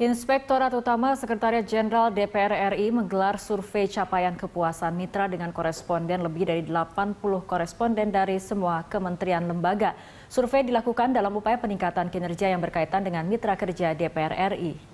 Inspektorat Utama Sekretariat Jenderal DPR RI menggelar survei capaian kepuasan mitra dengan koresponden lebih dari 80 koresponden dari semua kementerian lembaga. Survei dilakukan dalam upaya peningkatan kinerja yang berkaitan dengan mitra kerja DPR RI.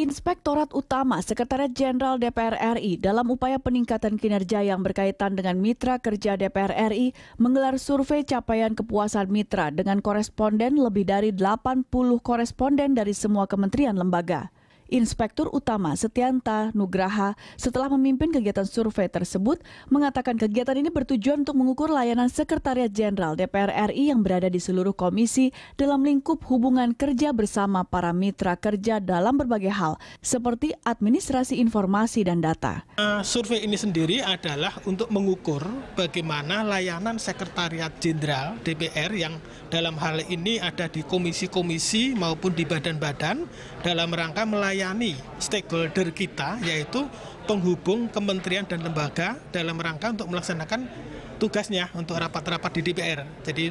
Inspektorat Utama Sekretariat Jenderal DPR RI dalam upaya peningkatan kinerja yang berkaitan dengan mitra kerja DPR RI menggelar survei capaian kepuasan mitra dengan koresponden lebih dari 80 koresponden dari semua kementerian lembaga. Inspektur Utama Setianta Nugraha setelah memimpin kegiatan survei tersebut mengatakan kegiatan ini bertujuan untuk mengukur layanan Sekretariat Jenderal DPR RI yang berada di seluruh komisi dalam lingkup hubungan kerja bersama para mitra kerja dalam berbagai hal seperti administrasi informasi dan data. Eh, survei ini sendiri adalah untuk mengukur bagaimana layanan Sekretariat Jenderal DPR yang dalam hal ini ada di komisi-komisi maupun di badan-badan dalam rangka melayani melayani stakeholder kita yaitu penghubung kementerian dan lembaga dalam rangka untuk melaksanakan tugasnya untuk rapat-rapat di DPR. Jadi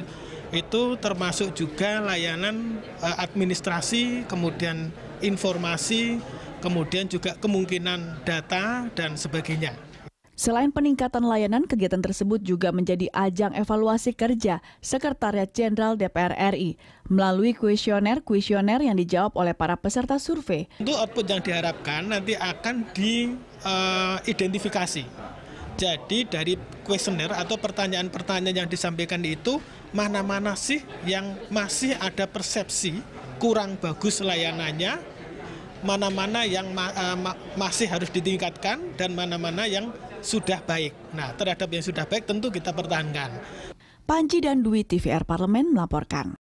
itu termasuk juga layanan eh, administrasi, kemudian informasi, kemudian juga kemungkinan data dan sebagainya. Selain peningkatan layanan, kegiatan tersebut juga menjadi ajang evaluasi kerja Sekretariat Jenderal DPR RI melalui kuesioner-kuesioner yang dijawab oleh para peserta survei. Untuk output yang diharapkan nanti akan diidentifikasi. Eh, uh, Jadi dari kuesioner atau pertanyaan-pertanyaan yang disampaikan itu mana-mana sih yang masih ada persepsi kurang bagus layanannya, mana-mana yang ma eh, ma masih harus ditingkatkan dan mana-mana yang sudah baik. Nah, terhadap yang sudah baik tentu kita pertahankan. Panji dan Dwi TVR Parlemen melaporkan.